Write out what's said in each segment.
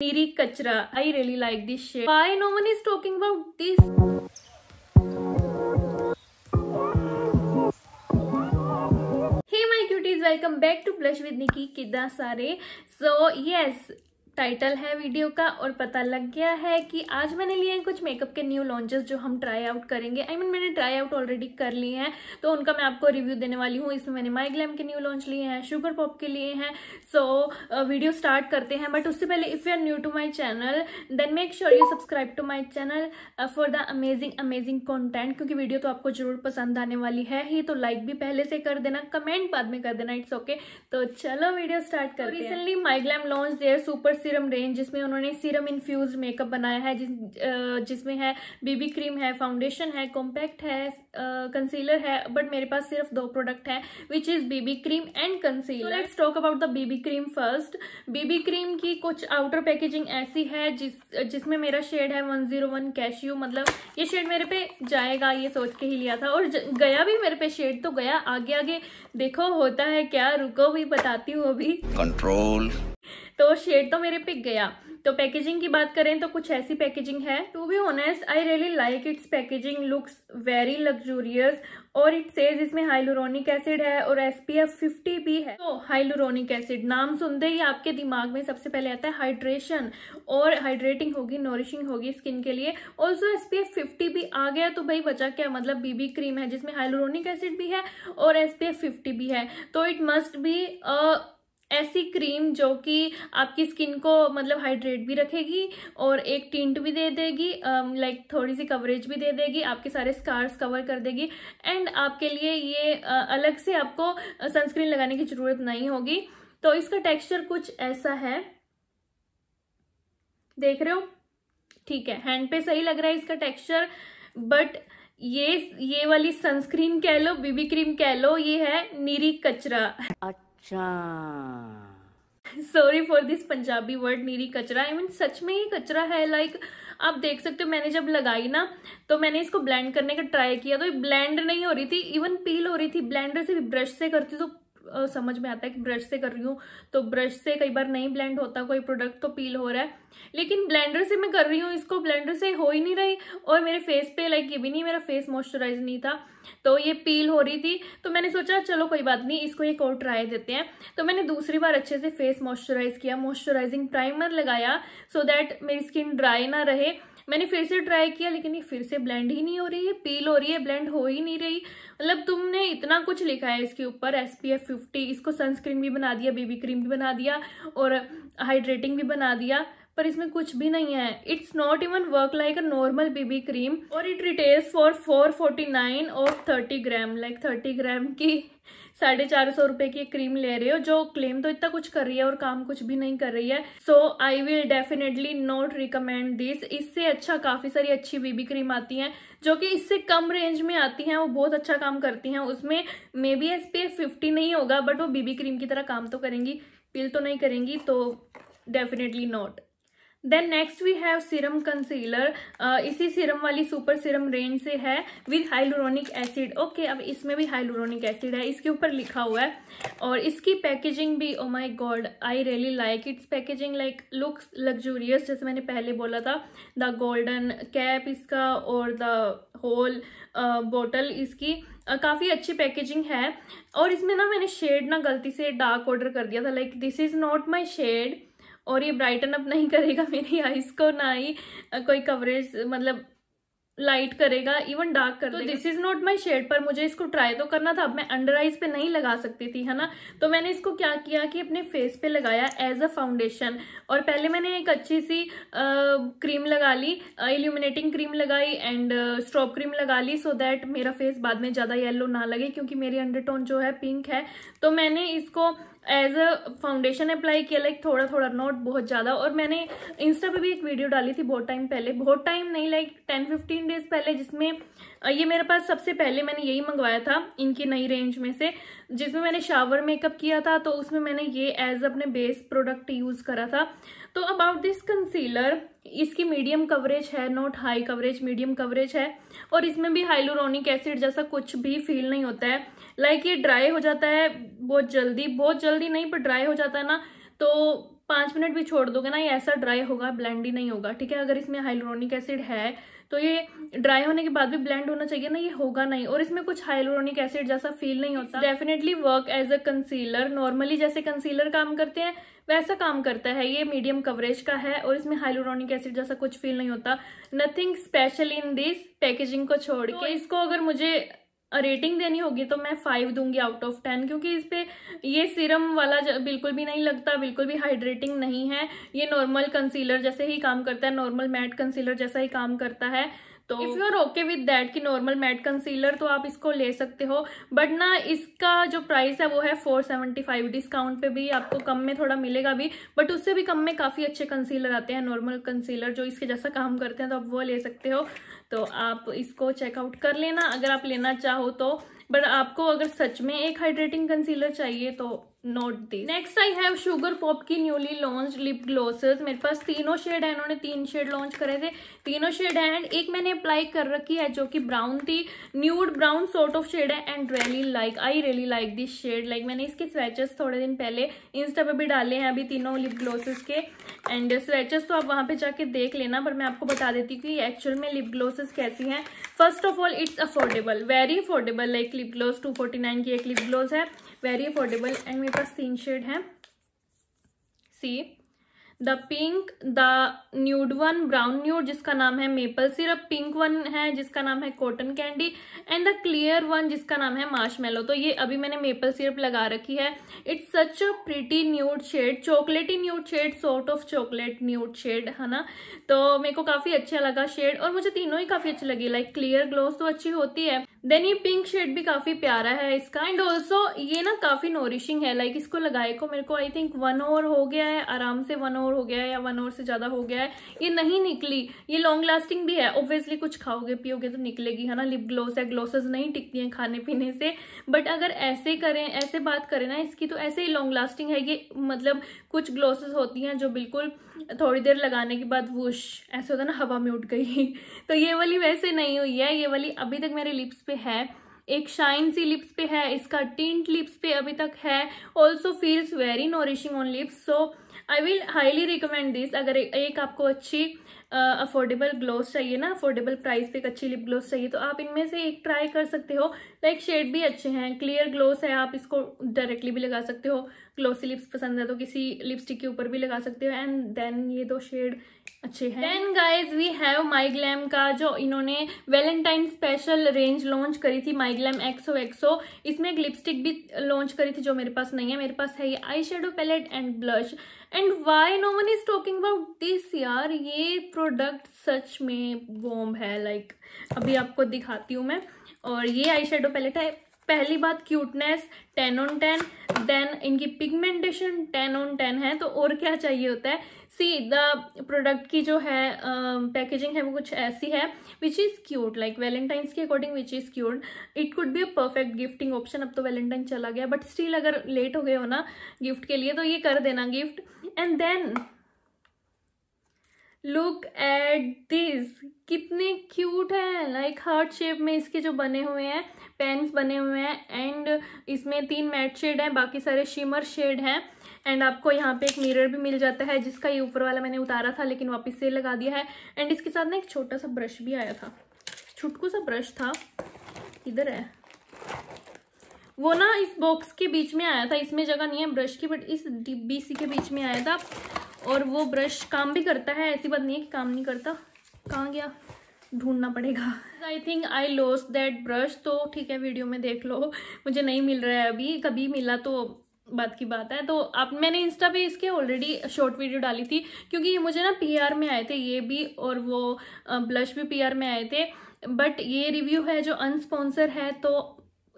Neeri Kachra. I really like this shade. Why no one is talking about this? Hey my cuties, welcome back to Blush with Nikki. कितना sare. So yes, title है video का और पता लग गया है कि आज मैंने लिए हैं कुछ मेकअप के न्यू लॉन्चेस जो हम ट्राई आउट करेंगे आई I मीन mean, मैंने ट्राई आउट ऑलरेडी कर लिए हैं तो उनका मैं आपको रिव्यू देने वाली हूँ इसमें मैंने माई ग्लैम के न्यू लॉन्च लिए हैं शुगर पॉप के लिए हैं सो so, वीडियो स्टार्ट करते हैं बट उससे पहले if you are new to my channel then make sure you subscribe to my channel for the amazing amazing content क्योंकि वीडियो तो आपको जरूर पसंद आने वाली है ही तो लाइक भी पहले से कर देना कमेंट बाद में कर देना इट्स ओके okay. तो चलो वीडियो स्टार्ट कर recently My Glamm launch their super serum range जिसमें उन्होंने सीरम इन्फ्यूज मेकअप बनाया है जिस जिसमें है बीबी क्रीम है फाउंडेशन है कॉम्पैक्ट है कंसीलर है बट मेरे पास सिर्फ दो प्रोडक्ट है which is BB cream and concealer let's talk about the BB cream first BB cream की कुछ आउटर पैकेजिंग ऐसी है जिस जिसमें मेरा शेड है वन जीरो वन कैश्यू मतलब ये शेड मेरे पे जाएगा ये सोच के ही लिया था और गया भी मेरे पे शेड तो गया आगे आगे देखो होता है क्या रुको भी बताती हूँ अभी कंट्रोल तो शेड तो मेरे पिक गया तो पैकेजिंग की बात करें तो कुछ ऐसी पैकेजिंग है to be honest I really like its packaging looks very luxurious और इट सेज इसमें हाइलोरोनिक एसिड है और एस पी एफ फिफ्टी भी है तो हाइलोरोनिक एसिड नाम सुनते ही आपके दिमाग में सबसे पहले आता है हाइड्रेशन और हाइड्रेटिंग होगी नोरिशिंग होगी स्किन के लिए also S P F fifty भी आ गया तो भाई बचा क्या मतलब बीबी क्रीम है जिसमें हाइलोरोनिक एसिड भी है और एस पी एफ फिफ्टी भी है तो इट मस्ट बी ऐसी क्रीम जो कि आपकी स्किन को मतलब हाइड्रेट भी रखेगी और एक टिंट भी दे देगी लाइक थोड़ी सी कवरेज भी दे देगी आपके सारे स्कार्स कवर कर देगी एंड आपके लिए ये uh, अलग से आपको सनस्क्रीन लगाने की ज़रूरत नहीं होगी तो इसका टेक्सचर कुछ ऐसा है देख रहे हो ठीक है हैंड पे सही लग रहा है इसका टेक्सचर बट ये ये वाली सनस्क्रीन कह लो बीबी क्रीम कह लो ये है नीरी कचरा sorry for this Punjabi word नीरी कचरा आई I मीन mean, सच में ये कचरा है लाइक like, आप देख सकते हो मैंने जब लगाई ना तो मैंने इसको ब्लेंड करने का ट्राई किया तो ये ब्लेंड नहीं हो रही थी इवन पील हो रही थी ब्लेंडर से भी ब्रश से करती तो समझ में आता है कि ब्रश से कर रही हूँ तो ब्रश से कई बार नहीं ब्लेंड होता कोई प्रोडक्ट तो पील हो रहा है लेकिन ब्लेंडर से मैं कर रही हूँ इसको ब्लेंडर से हो ही नहीं रही और मेरे फेस पे लाइक ये भी नहीं मेरा फेस मॉइस्चराइज नहीं था तो ये पील हो रही थी तो मैंने सोचा चलो कोई बात नहीं इसको एक और ट्राई देते हैं तो मैंने दूसरी बार अच्छे से फेस मॉइस्चराइज किया मॉइस्चराइजिंग प्राइमर लगाया सो so दैट मेरी स्किन ड्राई ना रहे मैंने फिर से ट्राई किया लेकिन ये फिर से ब्लेंड ही नहीं हो रही है पील हो रही है ब्लेंड हो ही नहीं रही मतलब तुमने इतना कुछ लिखा है इसके ऊपर एस पी एफ फिफ्टी इसको सनस्क्रीन भी बना दिया बेबी क्रीम भी बना दिया और हाइड्रेटिंग भी बना दिया पर इसमें कुछ भी नहीं है it's not even work like a normal baby cream और it retails for four forty nine और thirty gram like thirty gram की साढ़े चार सौ रुपए की क्रीम ले रहे हो जो क्लेम तो इतना कुछ कर रही है और काम कुछ भी नहीं कर रही है so I will definitely not recommend this इससे अच्छा काफी सारी अच्छी बेबी क्रीम आती है जो कि इससे कम रेंज में आती हैं वो बहुत अच्छा काम करती हैं उसमें maybe S P F नहीं होगा बट वो बीबी क्रीम की तरह काम तो करेंगी पिल तो नहीं करेंगी तो definitely not then next we have serum concealer इसी सीरम वाली सुपर सीरम रेंज से है विद हाइलोरोनिक एसिड ओके अब इसमें भी हाइलोरोनिक एसिड है इसके ऊपर लिखा हुआ है और इसकी पैकेजिंग भी oh my god I really like its packaging like looks luxurious जैसे मैंने पहले बोला था द गोल्डन कैप इसका और द होल बोटल इसकी uh, काफ़ी अच्छी पैकेजिंग है और इसमें ना मैंने शेड ना गलती से डार्क ऑर्डर कर दिया था like this is not my shade और ये ब्राइटन अप नहीं करेगा मेरी आइज़ को ना ही कोई कवरेज मतलब लाइट करेगा इवन डार्क कर तो this is not my shade पर मुझे इसको ट्राई तो करना था अब मैं अंडर आइज पे नहीं लगा सकती थी है ना तो मैंने इसको क्या किया कि अपने फेस पे लगाया एज अ फाउंडेशन और पहले मैंने एक अच्छी सी आ, क्रीम लगा ली इल्यूमिनेटिंग क्रीम लगाई एंड स्ट्रॉप क्रीम लगा ली सो दैट मेरा फेस बाद में ज़्यादा येलो ना लगे क्योंकि मेरी अंडरटोन जो है पिंक है तो मैंने इसको एज अ फाउंडेशन अप्लाई किया लाइक थोड़ा थोड़ा नॉट बहुत ज़्यादा और मैंने इंस्टा पे भी एक वीडियो डाली थी बहुत टाइम पहले बहुत टाइम नहीं लाइक टेन फिफ्टीन डेज पहले जिसमें ये मेरे पास सबसे पहले मैंने यही मंगवाया था इनकी नई रेंज में से जिसमें मैंने शावर मेकअप किया था तो उसमें मैंने ये एज अपने बेस प्रोडक्ट यूज़ करा था तो अबाउट दिस कंसीलर इसकी मीडियम कवरेज है not high coverage medium coverage है और इसमें भी हाइलोरोनिक एसिड जैसा कुछ भी फील नहीं होता है लाइक ये ड्राई हो जाता है बहुत जल्दी बहुत जल्दी नहीं पर ड्राई हो जाता है ना तो पाँच मिनट भी छोड़ दोगे ना ये ऐसा ड्राई होगा ब्लेंड ही नहीं होगा ठीक है अगर इसमें हाइलोरोनिक एसिड है तो ये ड्राई होने के बाद भी ब्लेंड होना चाहिए ना ये होगा नहीं और इसमें कुछ हाइलोरोनिक एसिड जैसा फील नहीं होता definitely work as a concealer normally जैसे कंसीलर काम करते हैं वैसा काम करता है ये मीडियम कवरेज का है और इसमें हाइलोरोनिक एसिड जैसा कुछ फील नहीं होता nothing special in this packaging को छोड़ के तो इसको अगर मुझे रेटिंग देनी होगी तो मैं फाइव दूंगी आउट ऑफ टेन क्योंकि इस पर ये सीरम वाला बिल्कुल भी नहीं लगता बिल्कुल भी हाइड्रेटिंग नहीं है ये नॉर्मल कंसीलर जैसे ही काम करता है नॉर्मल मैट कंसीलर जैसा ही काम करता है तो if you are okay with that कि नॉर्मल मैट कंसीलर तो आप इसको ले सकते हो बट ना इसका जो प्राइस है वो है फोर सेवेंटी फाइव डिस्काउंट पे भी आपको कम में थोड़ा मिलेगा भी बट उससे भी कम में काफ़ी अच्छे कंसीलर आते हैं नॉर्मल कंसीलर जो इसके जैसा काम करते हैं तो आप वो ले सकते हो तो आप इसको चेकआउट कर लेना अगर आप लेना चाहो तो बट आपको अगर सच में एक हाइड्रेटिंग कंसीलर चाहिए तो note the next I have Sugar pop की न्यूली लॉन्च लिप ग्लॉसेस मेरे पास तीनों शेड है उन्होंने तीन शेड लॉन्च करे थे तीनों शेड है एंड एक मैंने अप्लाई कर रखी है जो कि ब्राउन थी nude brown sort of shade है and really like I really like this shade like मैंने इसके स्वेचेस थोड़े दिन पहले इंस्टा पे भी डाले हैं अभी तीनों लिप ग्लॉसेस के एंड स्वेचेस तो आप वहाँ पे जाके देख लेना पर मैं आपको बता देती हूँ कि एक्चुअल में लिप ग्लॉसेस कैसी हैं first of all it's affordable very affordable like lip gloss two forty nine की एक लिप ग्लोज है वेरी अफोर्डेबल एंड मेरे पास तीन शेड है see the pink the nude one brown nude जिसका नाम है मेपल सिरप पिंक वन है जिसका नाम है cotton candy and the clear one जिसका नाम है मार्शमेलो तो ये अभी मैंने मेपल सिरप लगा रखी है it's such a pretty nude shade chocolatey nude shade sort of chocolate nude shade है ना तो मेरे को काफ़ी अच्छा लगा शेड और मुझे तीनों ही काफ़ी अच्छी लगी लाइक क्लियर ग्लोव तो अच्छी होती है देन ये पिंक शेड भी काफी प्यारा है इसका एंड ऑल्सो ये ना काफी नोरिशिंग है लाइक like इसको लगाए को मेरे को आई थिंक वन ओवर हो गया है आराम से वन ओवर हो गया है या वन ओवर से ज्यादा हो गया है ये नहीं निकली ये लॉन्ग लास्टिंग भी है ऑब्वियसली कुछ खाओगे पियोगे तो निकलेगी है ना लिप ग्लोस है ग्लोसेस नहीं टिकती हैं खाने पीने से बट अगर ऐसे करें ऐसे बात करें ना इसकी तो ऐसे ही लॉन्ग लास्टिंग है ये मतलब कुछ ग्लोसेस होती हैं जो बिल्कुल थोड़ी देर लगाने के बाद वुश ऐसे होता ना हवा में उठ गई तो ये वाली वैसे नहीं हुई है ये वाली अभी तक मेरे लिप्स पे है एक शाइन सी लिप्स पे है इसका टिंट लिप्स पे अभी तक है also feels very nourishing on lips so I will highly recommend this अगर एक आपको अच्छी अफोर्डेबल ग्लोव चाहिए ना अफोर्डेबल प्राइस पे एक अच्छी लिप ग्लोव चाहिए तो आप इनमें से एक ट्राई कर सकते हो लाइक शेड भी अच्छे हैं क्लियर ग्लोव है आप इसको डायरेक्टली भी लगा सकते हो ग्लोसी लिप्स पसंद है तो किसी लिपस्टिक के ऊपर भी लगा सकते हो एंड देन ये दो शेड अच्छे हैं then guys we have My Glamm का जो इन्होंने वेलेंटाइन स्पेशल रेंज लॉन्च करी थी माई ग्लैम एक्सो एक्सो इसमें एक लिपस्टिक भी लॉन्च करी थी जो मेरे पास नहीं है मेरे पास है ये eye shadow palette and blush and why no one is talking about this यार ये प्रोडक्ट सच में वॉम है लाइक अभी आपको दिखाती हूँ मैं और ये आई शेडो पैलेट है पहली बात cuteness ten on ten then इनकी पिगमेंटेशन टेन ऑन टेन है तो और क्या चाहिए होता है सी द प्रोडक्ट की जो है पैकेजिंग um, uh, है वो कुछ ऐसी है which is cute like Valentine's के according which is cute it could be a perfect gifting option अब तो वैलेंटाइन चला गया बट स्टिल अगर लेट हो गए हो ना गिफ्ट के लिए तो ये कर देना gift and then look at this कितने क्यूट है लाइक हार्ट शेप में इसके जो बने हुए हैं पेन्स बने हुए हैं एंड इसमें तीन मैट शेड हैं बाकी सारे शिमर शेड हैं एंड आपको यहाँ पे एक मिरर भी मिल जाता है जिसका ये ऊपर वाला मैंने उतारा था लेकिन वापस से लगा दिया है एंड इसके साथ ना एक छोटा सा ब्रश भी आया था छुटकू सा ब्रश था इधर है वो ना इस बॉक्स के बीच में आया था इसमें जगह नहीं है ब्रश की बट इस सी के बीच में आया था और वो ब्रश काम भी करता है ऐसी बात नहीं है कि काम नहीं करता कहाँ गया ढूंढना पड़ेगा I think I lost that brush तो ठीक है वीडियो में देख लो मुझे नहीं मिल रहा है अभी कभी मिला तो बात की बात है तो आप मैंने इंस्टा पे इसके ऑलरेडी शॉर्ट वीडियो डाली थी क्योंकि ये मुझे ना पीआर में आए थे ये भी और वो ब्लश भी पीआर में आए थे बट ये रिव्यू है जो अनस्पॉन्सर है तो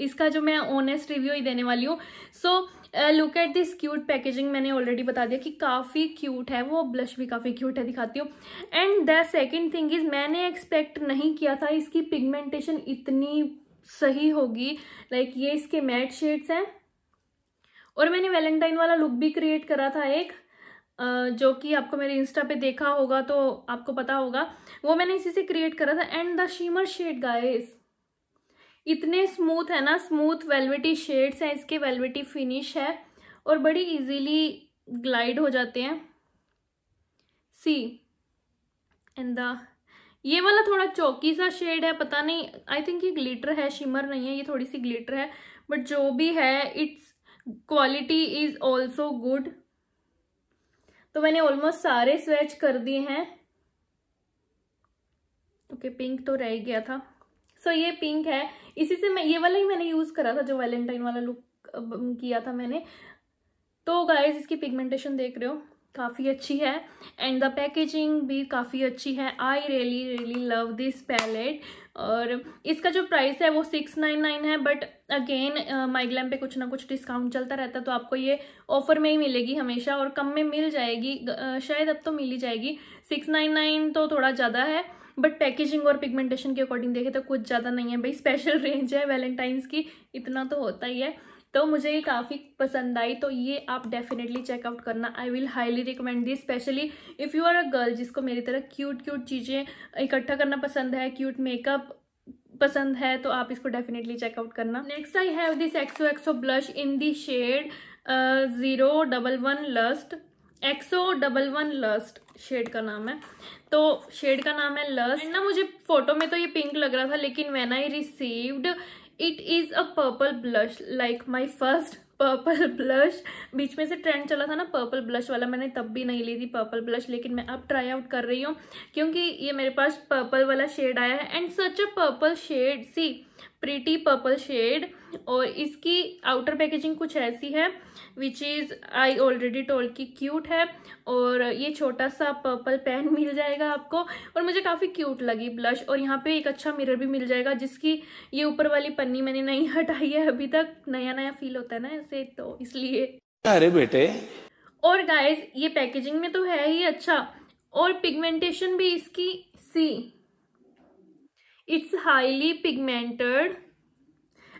इसका जो मैं ऑनेस्ट रिव्यू ही देने वाली हूँ so so, look at this cute packaging मैंने ऑलरेडी बता दिया कि काफ़ी क्यूट है वो ब्लश भी काफ़ी क्यूट है दिखाती हूँ and the second thing is मैंने एक्सपेक्ट नहीं किया था इसकी पिगमेंटेशन इतनी सही होगी लाइक like, ये इसके मैट शेड्स हैं और मैंने वैलेंटाइन वाला लुक भी क्रिएट करा था एक जो कि आपको मेरे इंस्टा पे देखा होगा तो आपको पता होगा वो मैंने इसी से क्रिएट करा था and the shimmer shade guys इतने स्मूथ है ना स्मूथ वेलवेटी शेड्स हैं इसके वेलवेटी फिनिश है और बड़ी इजीली ग्लाइड हो जाते हैं सी एंड द ये वाला थोड़ा चौकी सा शेड है पता नहीं आई थिंक ये ग्लिटर है शिमर नहीं है ये थोड़ी सी ग्लिटर है बट जो भी है its quality is also good तो मैंने ऑलमोस्ट सारे स्वेच कर दिए हैं ओके okay, पिंक तो रह गया था सो so, ये पिंक है इसी से मैं ये वाला ही मैंने यूज़ करा था जो वैलेंटाइन वाला लुक किया था मैंने तो गाइज इसकी पिगमेंटेशन देख रहे हो काफ़ी अच्छी है एंड द पैकेजिंग भी काफ़ी अच्छी है I really really love this palette और इसका जो प्राइस है वो सिक्स नाइन नाइन है बट अगेन माइग्लैम पे कुछ ना कुछ डिस्काउंट चलता रहता है तो आपको ये ऑफर में ही मिलेगी हमेशा और कम में मिल जाएगी uh, शायद अब तो मिल ही जाएगी सिक्स नाइन नाइन तो थोड़ा ज़्यादा है बट पैकेजिंग और पिगमेंटेशन के अकॉर्डिंग देखें तो कुछ ज़्यादा नहीं है भाई स्पेशल रेंज है वैलेंटाइंस की इतना तो होता ही है तो मुझे ये काफ़ी पसंद आई तो ये आप डेफिनेटली चेकआउट करना I will highly recommend the especially if you are a girl जिसको मेरी तरह क्यूट क्यूट चीज़ें इकट्ठा करना पसंद है क्यूट मेकअप पसंद है तो आप इसको डेफिनेटली चेकआउट करना next I have this XO XO blush in the shade zero double one lust XO double one lust shade का नाम है तो शेड का नाम है लस्ट ना मुझे फोटो में तो ये पिंक लग रहा था लेकिन when I received it is a purple blush like my first purple blush बीच में से ट्रेंड चला था ना पर्पल ब्लश वाला मैंने तब भी नहीं ली थी पर्पल ब्लश लेकिन मैं अब ट्राई आउट कर रही हूँ क्योंकि ये मेरे पास पर्पल वाला शेड आया है and such a purple shade see pretty purple shade और इसकी आउटर पैकेजिंग कुछ ऐसी है which is I already told की क्यूट है और ये छोटा सा पर्पल पेन मिल जाएगा आपको और मुझे काफ़ी क्यूट लगी ब्लश और यहाँ पे एक अच्छा मिरर भी मिल जाएगा जिसकी ये ऊपर वाली पन्नी मैंने नहीं हटाई है अभी तक नया नया फील होता है ना ऐसे तो इसलिए अरे बेटे और गाइज ये पैकेजिंग में तो है ही अच्छा और पिगमेंटेशन भी इसकी see it's highly pigmented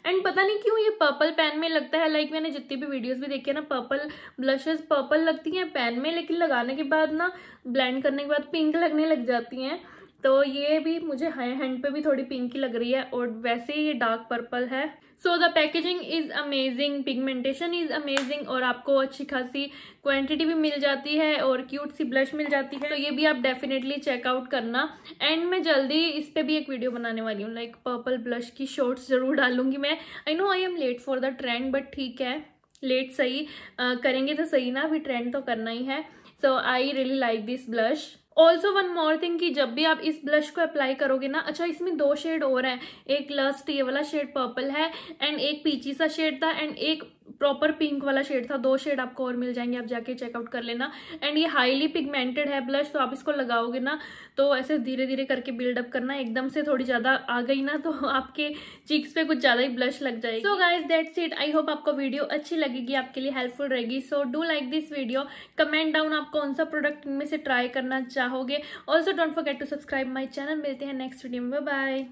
and पता नहीं क्यों ये पर्पल पैन में लगता है लाइक like मैंने जितनी भी वीडियोस भी देखी है ना पर्पल ब्लशेस पर्पल लगती हैं पैन में लेकिन लगाने के बाद ना ब्लेंड करने के बाद पिंक लगने लग जाती हैं तो ये भी मुझे हाई हैंड पे भी थोड़ी पिंक ही लग रही है और वैसे ही ये डार्क पर्पल है so the packaging is amazing pigmentation is amazing और आपको अच्छी खासी क्वांटिटी भी मिल जाती है और क्यूट सी ब्लश मिल जाती है तो ये भी आप डेफिनेटली चेकआउट करना एंड मैं जल्दी इस पर भी एक वीडियो बनाने वाली हूँ लाइक पर्पल ब्लश की शॉर्ट्स ज़रूर डालूंगी मैं I know I am late for the trend but ठीक है लेट सही uh, करेंगे तो सही ना अभी ट्रेंड तो करना ही है so I really like this blush also one more thing कि जब भी आप इस ब्लश को अप्लाई करोगे ना अच्छा इसमें दो शेड और हैं एक लस्ट ये वाला शेड पर्पल है एंड एक पीची सा शेड था एंड एक प्रॉपर पिंक वाला शेड था दो शेड आपको और मिल जाएंगे आप जाके चेकआउट कर लेना एंड ये हाईली पिगमेंटेड है ब्लश तो आप इसको लगाओगे ना तो ऐसे धीरे धीरे करके बिल्डअप करना एकदम से थोड़ी ज़्यादा आ गई ना तो आपके चीक्स पे कुछ ज़्यादा ही ब्लश लग जाएगी so guys that's it I hope आपको वीडियो अच्छी लगेगी आपके लिए हेल्पफुल रहेगी so do like this video comment down आप कौन सा प्रोडक्ट इनमें से ट्राई करना चाहोगे also don't forget to subscribe my channel मिलते हैं नेक्स्ट वीडियो में बाय